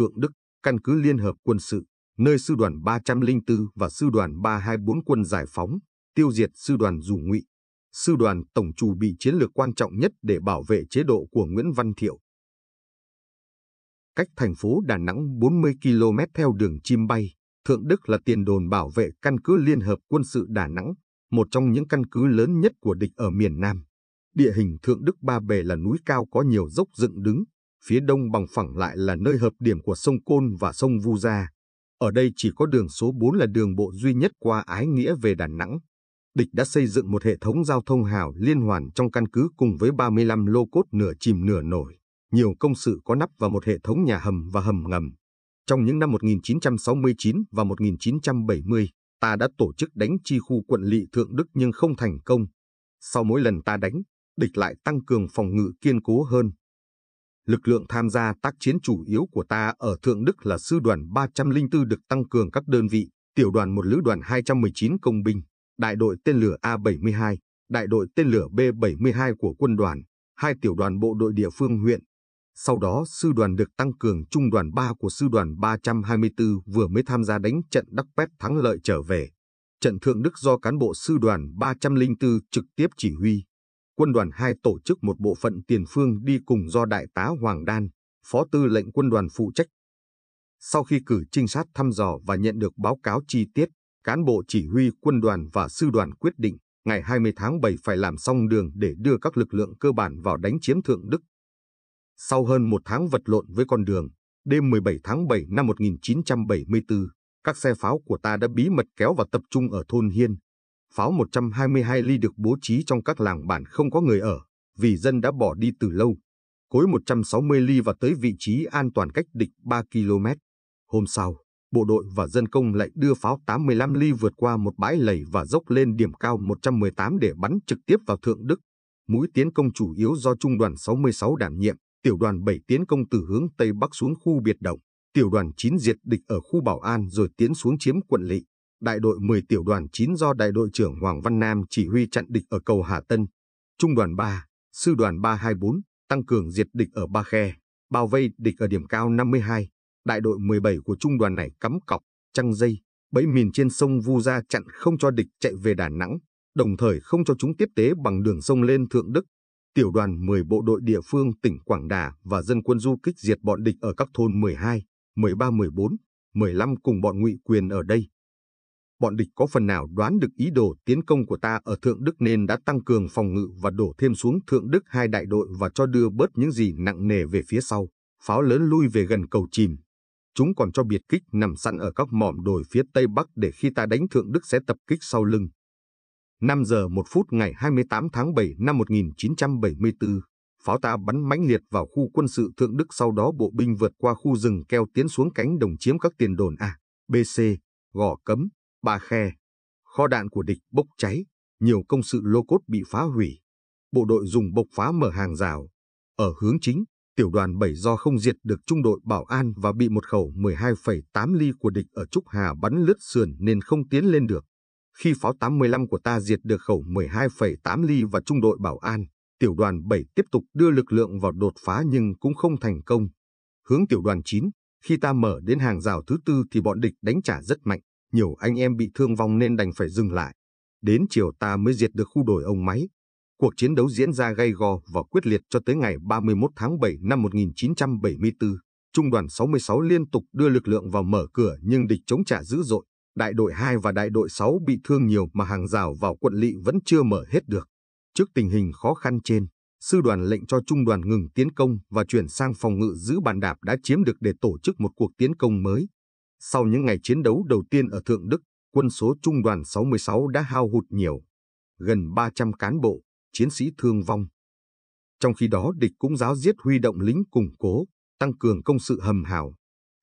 Thượng Đức, căn cứ Liên Hợp Quân sự, nơi sư đoàn 304 và sư đoàn 324 quân giải phóng, tiêu diệt sư đoàn dù ngụy. Sư đoàn tổng chủ bị chiến lược quan trọng nhất để bảo vệ chế độ của Nguyễn Văn Thiệu. Cách thành phố Đà Nẵng 40 km theo đường chim bay, Thượng Đức là tiền đồn bảo vệ căn cứ Liên Hợp Quân sự Đà Nẵng, một trong những căn cứ lớn nhất của địch ở miền Nam. Địa hình Thượng Đức Ba Bể là núi cao có nhiều dốc dựng đứng, Phía đông bằng phẳng lại là nơi hợp điểm của sông Côn và sông Vu Gia. Ở đây chỉ có đường số 4 là đường bộ duy nhất qua Ái Nghĩa về Đà Nẵng. Địch đã xây dựng một hệ thống giao thông hào liên hoàn trong căn cứ cùng với 35 lô cốt nửa chìm nửa nổi, nhiều công sự có nắp và một hệ thống nhà hầm và hầm ngầm. Trong những năm 1969 và 1970, ta đã tổ chức đánh chi khu quận lỵ Thượng Đức nhưng không thành công. Sau mỗi lần ta đánh, địch lại tăng cường phòng ngự kiên cố hơn, lực lượng tham gia tác chiến chủ yếu của ta ở Thượng Đức là sư đoàn 304 được tăng cường các đơn vị, tiểu đoàn một lữ đoàn 219 công binh, đại đội tên lửa A-72, đại đội tên lửa B-72 của quân đoàn, hai tiểu đoàn bộ đội địa phương huyện. Sau đó sư đoàn được tăng cường trung đoàn 3 của sư đoàn 324 vừa mới tham gia đánh trận Đắc Pét thắng lợi trở về. Trận Thượng Đức do cán bộ sư đoàn 304 trực tiếp chỉ huy, quân đoàn 2 tổ chức một bộ phận tiền phương đi cùng do Đại tá Hoàng Đan, Phó Tư lệnh quân đoàn phụ trách. Sau khi cử trinh sát thăm dò và nhận được báo cáo chi tiết, cán bộ chỉ huy quân đoàn và sư đoàn quyết định ngày 20 tháng 7 phải làm xong đường để đưa các lực lượng cơ bản vào đánh chiếm Thượng Đức. Sau hơn một tháng vật lộn với con đường, đêm 17 tháng 7 năm 1974, các xe pháo của ta đã bí mật kéo và tập trung ở thôn Hiên, pháo 122 ly được bố trí trong các làng bản không có người ở, vì dân đã bỏ đi từ lâu. Cối 160 ly và tới vị trí an toàn cách địch 3 km. Hôm sau, bộ đội và dân công lại đưa pháo 85 ly vượt qua một bãi lầy và dốc lên điểm cao 118 để bắn trực tiếp vào Thượng Đức. Mũi tiến công chủ yếu do Trung đoàn 66 đảm nhiệm, tiểu đoàn 7 tiến công từ hướng Tây Bắc xuống khu biệt động, tiểu đoàn 9 diệt địch ở khu Bảo An rồi tiến xuống chiếm quận lỵ đại đội 10 tiểu đoàn 9 do đại đội trưởng Hoàng Văn Nam chỉ huy chặn địch ở cầu Hà Tân, trung đoàn 3, sư đoàn 324 tăng cường diệt địch ở Ba Khe, bao vây địch ở điểm cao 52. Đại đội 17 của trung đoàn này cắm cọc, trăng dây, bẫy mìn trên sông Vu Gia chặn không cho địch chạy về Đà Nẵng, đồng thời không cho chúng tiếp tế bằng đường sông lên Thượng Đức. Tiểu đoàn 10 bộ đội địa phương tỉnh Quảng Đà và dân quân du kích diệt bọn địch ở các thôn 12, 13, 14, 15 cùng bọn ngụy quyền ở đây bọn địch có phần nào đoán được ý đồ tiến công của ta ở Thượng Đức nên đã tăng cường phòng ngự và đổ thêm xuống Thượng Đức hai đại đội và cho đưa bớt những gì nặng nề về phía sau. Pháo lớn lui về gần cầu chìm. Chúng còn cho biệt kích nằm sẵn ở các mỏm đồi phía Tây Bắc để khi ta đánh Thượng Đức sẽ tập kích sau lưng. 5 giờ 1 phút ngày 28 tháng 7 năm 1974, pháo ta bắn mãnh liệt vào khu quân sự Thượng Đức sau đó bộ binh vượt qua khu rừng keo tiến xuống cánh đồng chiếm các tiền đồn A, B, C, Gò Cấm, Ba Khe, kho đạn của địch bốc cháy, nhiều công sự lô cốt bị phá hủy. Bộ đội dùng bộc phá mở hàng rào. Ở hướng chính, tiểu đoàn 7 do không diệt được trung đội bảo an và bị một khẩu 12,8 ly của địch ở Trúc Hà bắn lướt sườn nên không tiến lên được. Khi pháo 85 của ta diệt được khẩu 12,8 ly và trung đội bảo an, tiểu đoàn 7 tiếp tục đưa lực lượng vào đột phá nhưng cũng không thành công. Hướng tiểu đoàn 9, khi ta mở đến hàng rào thứ tư thì bọn địch đánh trả rất mạnh nhiều anh em bị thương vong nên đành phải dừng lại. Đến chiều ta mới diệt được khu đồi ông máy. Cuộc chiến đấu diễn ra gay go và quyết liệt cho tới ngày 31 tháng 7 năm 1974. Trung đoàn 66 liên tục đưa lực lượng vào mở cửa nhưng địch chống trả dữ dội. Đại đội 2 và đại đội 6 bị thương nhiều mà hàng rào vào quận lỵ vẫn chưa mở hết được. Trước tình hình khó khăn trên, sư đoàn lệnh cho trung đoàn ngừng tiến công và chuyển sang phòng ngự giữ bàn đạp đã chiếm được để tổ chức một cuộc tiến công mới. Sau những ngày chiến đấu đầu tiên ở Thượng Đức, quân số trung đoàn 66 đã hao hụt nhiều, gần 300 cán bộ, chiến sĩ thương vong. Trong khi đó địch cũng giáo diết huy động lính củng cố, tăng cường công sự hầm hào.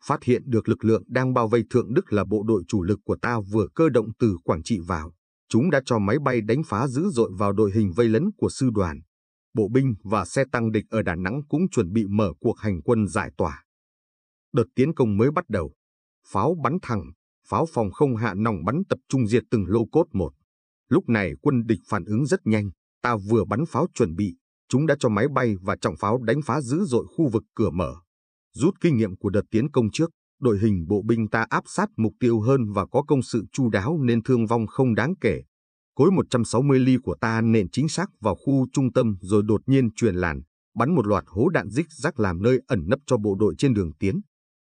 Phát hiện được lực lượng đang bao vây Thượng Đức là bộ đội chủ lực của ta vừa cơ động từ Quảng Trị vào. Chúng đã cho máy bay đánh phá dữ dội vào đội hình vây lấn của sư đoàn. Bộ binh và xe tăng địch ở Đà Nẵng cũng chuẩn bị mở cuộc hành quân giải tỏa. Đợt tiến công mới bắt đầu, pháo bắn thẳng, pháo phòng không hạ nòng bắn tập trung diệt từng lô cốt một. Lúc này quân địch phản ứng rất nhanh, ta vừa bắn pháo chuẩn bị, chúng đã cho máy bay và trọng pháo đánh phá dữ dội khu vực cửa mở. Rút kinh nghiệm của đợt tiến công trước, đội hình bộ binh ta áp sát mục tiêu hơn và có công sự chu đáo nên thương vong không đáng kể. Cối 160 ly của ta nện chính xác vào khu trung tâm rồi đột nhiên truyền làn, bắn một loạt hố đạn rích rác làm nơi ẩn nấp cho bộ đội trên đường tiến.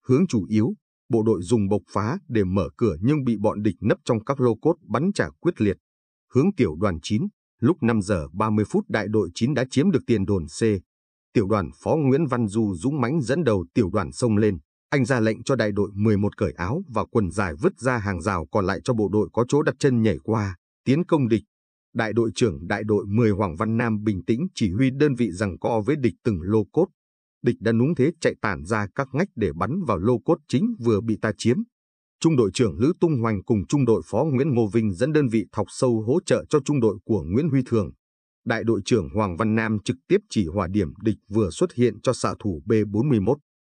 Hướng chủ yếu, bộ đội dùng bộc phá để mở cửa nhưng bị bọn địch nấp trong các lô cốt bắn trả quyết liệt. Hướng tiểu đoàn 9, lúc 5 giờ 30 phút đại đội 9 đã chiếm được tiền đồn C. Tiểu đoàn phó Nguyễn Văn Du dũng mãnh dẫn đầu tiểu đoàn sông lên. Anh ra lệnh cho đại đội 11 cởi áo và quần dài vứt ra hàng rào còn lại cho bộ đội có chỗ đặt chân nhảy qua, tiến công địch. Đại đội trưởng đại đội 10 Hoàng Văn Nam bình tĩnh chỉ huy đơn vị rằng co với địch từng lô cốt, địch đã núng thế chạy tản ra các ngách để bắn vào lô cốt chính vừa bị ta chiếm. Trung đội trưởng Lữ Tung Hoành cùng trung đội phó Nguyễn Ngô Vinh dẫn đơn vị thọc sâu hỗ trợ cho trung đội của Nguyễn Huy Thường. Đại đội trưởng Hoàng Văn Nam trực tiếp chỉ hỏa điểm địch vừa xuất hiện cho xạ thủ B-41.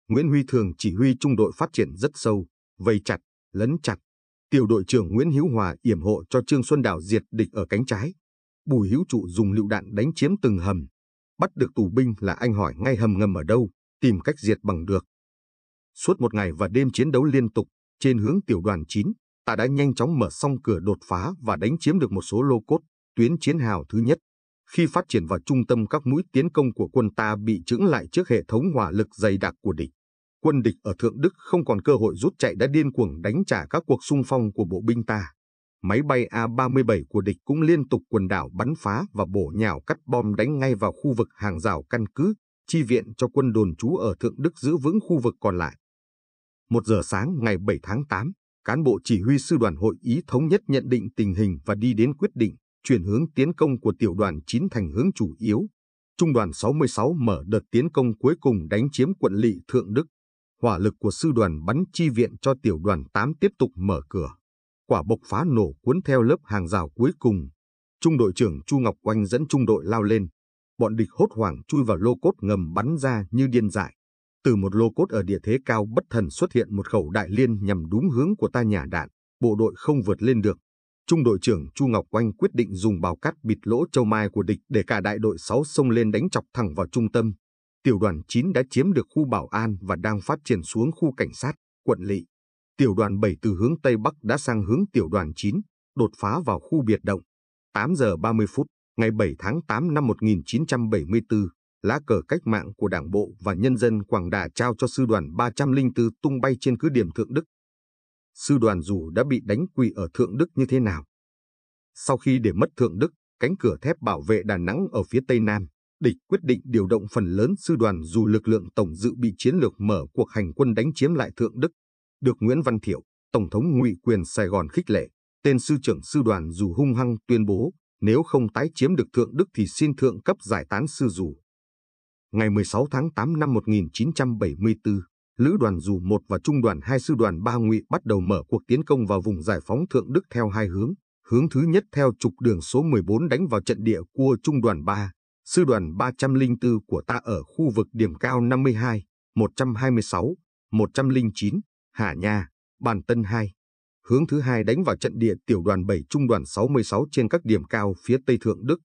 Nguyễn Huy Thường chỉ huy trung đội phát triển rất sâu, vây chặt, lấn chặt. Tiểu đội trưởng Nguyễn Hữu Hòa yểm hộ cho Trương Xuân Đảo diệt địch ở cánh trái. Bùi Hữu Trụ dùng lựu đạn đánh chiếm từng hầm, Bắt được tù binh là anh hỏi ngay hầm ngầm ở đâu, tìm cách diệt bằng được. Suốt một ngày và đêm chiến đấu liên tục, trên hướng tiểu đoàn 9, ta đã nhanh chóng mở xong cửa đột phá và đánh chiếm được một số lô cốt, tuyến chiến hào thứ nhất. Khi phát triển vào trung tâm các mũi tiến công của quân ta bị chững lại trước hệ thống hỏa lực dày đặc của địch. Quân địch ở Thượng Đức không còn cơ hội rút chạy đã điên cuồng đánh trả các cuộc xung phong của bộ binh ta máy bay A-37 của địch cũng liên tục quần đảo bắn phá và bổ nhào cắt bom đánh ngay vào khu vực hàng rào căn cứ, chi viện cho quân đồn trú ở Thượng Đức giữ vững khu vực còn lại. Một giờ sáng ngày 7 tháng 8, cán bộ chỉ huy sư đoàn hội Ý thống nhất nhận định tình hình và đi đến quyết định chuyển hướng tiến công của tiểu đoàn 9 thành hướng chủ yếu. Trung đoàn 66 mở đợt tiến công cuối cùng đánh chiếm quận lỵ Thượng Đức. Hỏa lực của sư đoàn bắn chi viện cho tiểu đoàn 8 tiếp tục mở cửa quả bộc phá nổ cuốn theo lớp hàng rào cuối cùng. Trung đội trưởng Chu Ngọc Oanh dẫn trung đội lao lên. Bọn địch hốt hoảng chui vào lô cốt ngầm bắn ra như điên dại. Từ một lô cốt ở địa thế cao bất thần xuất hiện một khẩu đại liên nhằm đúng hướng của ta nhả đạn, bộ đội không vượt lên được. Trung đội trưởng Chu Ngọc Oanh quyết định dùng bào cát bịt lỗ châu mai của địch để cả đại đội 6 xông lên đánh chọc thẳng vào trung tâm. Tiểu đoàn 9 đã chiếm được khu bảo an và đang phát triển xuống khu cảnh sát, quận lỵ tiểu đoàn 7 từ hướng Tây Bắc đã sang hướng tiểu đoàn 9, đột phá vào khu biệt động. 8 giờ 30 phút, ngày 7 tháng 8 năm 1974, lá cờ cách mạng của Đảng Bộ và Nhân dân Quảng Đà trao cho Sư đoàn 304 tung bay trên cứ điểm Thượng Đức. Sư đoàn dù đã bị đánh quỳ ở Thượng Đức như thế nào. Sau khi để mất Thượng Đức, cánh cửa thép bảo vệ Đà Nẵng ở phía Tây Nam, địch quyết định điều động phần lớn sư đoàn dù lực lượng tổng dự bị chiến lược mở cuộc hành quân đánh chiếm lại Thượng Đức được Nguyễn Văn Thiệu, Tổng thống ngụy quyền Sài Gòn khích lệ, tên sư trưởng sư đoàn dù hung hăng tuyên bố nếu không tái chiếm được Thượng Đức thì xin thượng cấp giải tán sư dù. Ngày 16 tháng 8 năm 1974, Lữ đoàn dù 1 và Trung đoàn 2 sư đoàn 3 ngụy bắt đầu mở cuộc tiến công vào vùng giải phóng Thượng Đức theo hai hướng. Hướng thứ nhất theo trục đường số 14 đánh vào trận địa của Trung đoàn 3, sư đoàn 304 của ta ở khu vực điểm cao 52, 126, 109, Hà Nha, Bàn Tân 2. Hướng thứ hai đánh vào trận địa tiểu đoàn 7 trung đoàn 66 trên các điểm cao phía Tây Thượng Đức.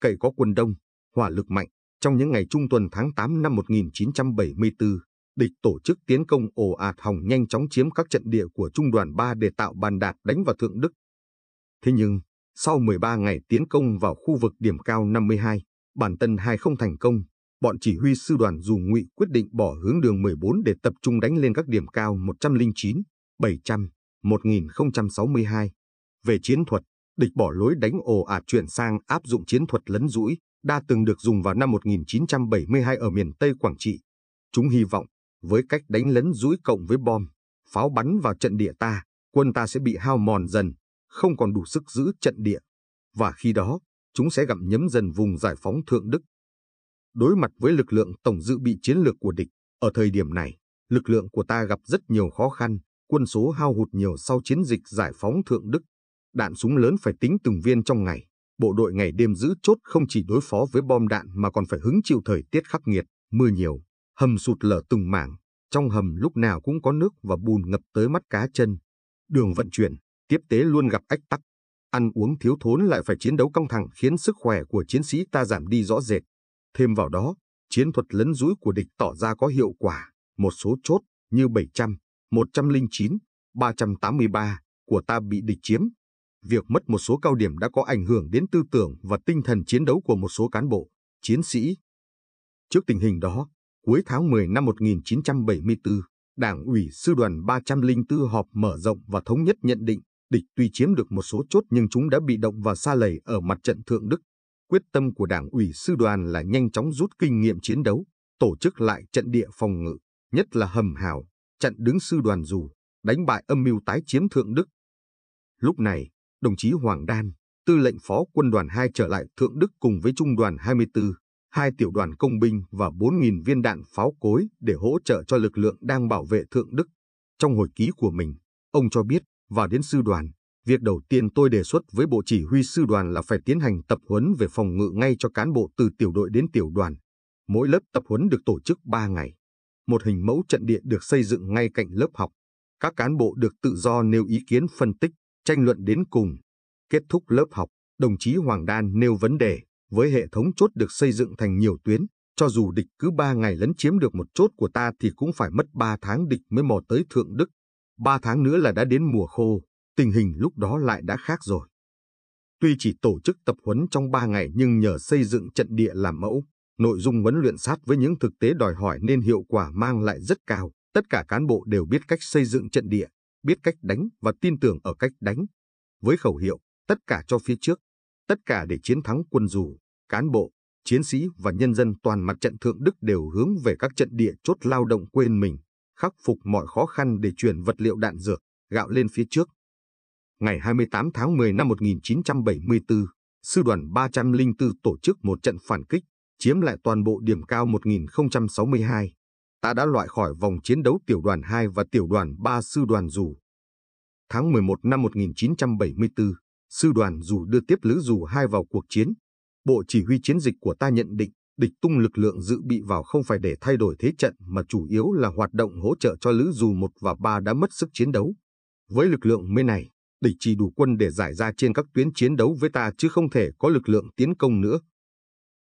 Cậy có quân đông, hỏa lực mạnh. Trong những ngày trung tuần tháng 8 năm 1974, địch tổ chức tiến công ồ ạt hòng nhanh chóng chiếm các trận địa của trung đoàn 3 để tạo bàn đạp đánh vào Thượng Đức. Thế nhưng, sau 13 ngày tiến công vào khu vực điểm cao 52, bản tân 2 không thành công, bọn chỉ huy sư đoàn dù ngụy quyết định bỏ hướng đường 14 để tập trung đánh lên các điểm cao 109, 700, 1062. Về chiến thuật, địch bỏ lối đánh ồ ạt chuyển sang áp dụng chiến thuật lấn rũi, đa từng được dùng vào năm 1972 ở miền Tây Quảng Trị. Chúng hy vọng, với cách đánh lấn rũi cộng với bom, pháo bắn vào trận địa ta, quân ta sẽ bị hao mòn dần, không còn đủ sức giữ trận địa. Và khi đó, chúng sẽ gặm nhấm dần vùng giải phóng Thượng Đức đối mặt với lực lượng tổng dự bị chiến lược của địch. Ở thời điểm này, lực lượng của ta gặp rất nhiều khó khăn, quân số hao hụt nhiều sau chiến dịch giải phóng Thượng Đức. Đạn súng lớn phải tính từng viên trong ngày. Bộ đội ngày đêm giữ chốt không chỉ đối phó với bom đạn mà còn phải hứng chịu thời tiết khắc nghiệt, mưa nhiều, hầm sụt lở từng mảng, trong hầm lúc nào cũng có nước và bùn ngập tới mắt cá chân. Đường vận chuyển, tiếp tế luôn gặp ách tắc. Ăn uống thiếu thốn lại phải chiến đấu căng thẳng khiến sức khỏe của chiến sĩ ta giảm đi rõ rệt. Thêm vào đó, chiến thuật lấn rúi của địch tỏ ra có hiệu quả. Một số chốt như 700, 109, 383 của ta bị địch chiếm. Việc mất một số cao điểm đã có ảnh hưởng đến tư tưởng và tinh thần chiến đấu của một số cán bộ, chiến sĩ. Trước tình hình đó, cuối tháng 10 năm 1974, Đảng ủy Sư đoàn 304 họp mở rộng và thống nhất nhận định địch tuy chiếm được một số chốt nhưng chúng đã bị động và xa lầy ở mặt trận Thượng Đức, Quyết tâm của Đảng ủy Sư đoàn là nhanh chóng rút kinh nghiệm chiến đấu, tổ chức lại trận địa phòng ngự, nhất là hầm hào, chặn đứng Sư đoàn dù, đánh bại âm mưu tái chiếm Thượng Đức. Lúc này, đồng chí Hoàng Đan, tư lệnh phó quân đoàn 2 trở lại Thượng Đức cùng với trung đoàn 24, hai tiểu đoàn công binh và 4.000 viên đạn pháo cối để hỗ trợ cho lực lượng đang bảo vệ Thượng Đức. Trong hồi ký của mình, ông cho biết, vào đến sư đoàn, Việc đầu tiên tôi đề xuất với Bộ Chỉ huy Sư đoàn là phải tiến hành tập huấn về phòng ngự ngay cho cán bộ từ tiểu đội đến tiểu đoàn. Mỗi lớp tập huấn được tổ chức 3 ngày. Một hình mẫu trận địa được xây dựng ngay cạnh lớp học. Các cán bộ được tự do nêu ý kiến phân tích, tranh luận đến cùng. Kết thúc lớp học, đồng chí Hoàng Đan nêu vấn đề với hệ thống chốt được xây dựng thành nhiều tuyến. Cho dù địch cứ 3 ngày lấn chiếm được một chốt của ta thì cũng phải mất 3 tháng địch mới mò tới Thượng Đức. 3 tháng nữa là đã đến mùa khô, tình hình lúc đó lại đã khác rồi. Tuy chỉ tổ chức tập huấn trong 3 ngày nhưng nhờ xây dựng trận địa làm mẫu, nội dung huấn luyện sát với những thực tế đòi hỏi nên hiệu quả mang lại rất cao. Tất cả cán bộ đều biết cách xây dựng trận địa, biết cách đánh và tin tưởng ở cách đánh. Với khẩu hiệu, tất cả cho phía trước, tất cả để chiến thắng quân dù, cán bộ, chiến sĩ và nhân dân toàn mặt trận Thượng Đức đều hướng về các trận địa chốt lao động quên mình, khắc phục mọi khó khăn để chuyển vật liệu đạn dược, gạo lên phía trước ngày 28 tháng 10 năm 1974, Sư đoàn 304 tổ chức một trận phản kích, chiếm lại toàn bộ điểm cao 1062. Ta đã loại khỏi vòng chiến đấu tiểu đoàn 2 và tiểu đoàn 3 sư đoàn dù. Tháng 11 năm 1974, sư đoàn dù đưa tiếp lữ dù 2 vào cuộc chiến. Bộ chỉ huy chiến dịch của ta nhận định địch tung lực lượng dự bị vào không phải để thay đổi thế trận mà chủ yếu là hoạt động hỗ trợ cho lữ dù 1 và 3 đã mất sức chiến đấu. Với lực lượng mới này, địch chỉ đủ quân để giải ra trên các tuyến chiến đấu với ta chứ không thể có lực lượng tiến công nữa.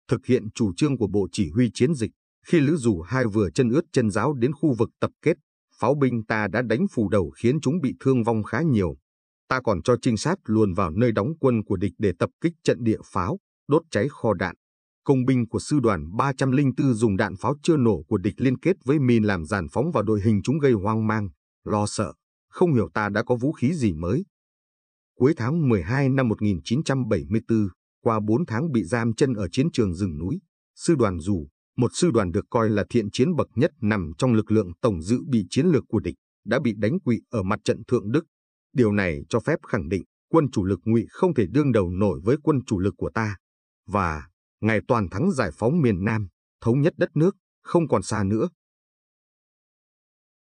Thực hiện chủ trương của Bộ Chỉ huy chiến dịch, khi Lữ Dù hai vừa chân ướt chân giáo đến khu vực tập kết, pháo binh ta đã đánh phủ đầu khiến chúng bị thương vong khá nhiều. Ta còn cho trinh sát luồn vào nơi đóng quân của địch để tập kích trận địa pháo, đốt cháy kho đạn. Công binh của sư đoàn 304 dùng đạn pháo chưa nổ của địch liên kết với min làm giàn phóng vào đội hình chúng gây hoang mang, lo sợ, không hiểu ta đã có vũ khí gì mới. Cuối tháng 12 năm 1974, qua 4 tháng bị giam chân ở chiến trường rừng núi, sư đoàn dù, một sư đoàn được coi là thiện chiến bậc nhất nằm trong lực lượng tổng dự bị chiến lược của địch, đã bị đánh quỵ ở mặt trận Thượng Đức. Điều này cho phép khẳng định quân chủ lực ngụy không thể đương đầu nổi với quân chủ lực của ta. Và, ngày toàn thắng giải phóng miền Nam, thống nhất đất nước, không còn xa nữa.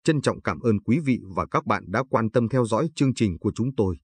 Trân trọng cảm ơn quý vị và các bạn đã quan tâm theo dõi chương trình của chúng tôi.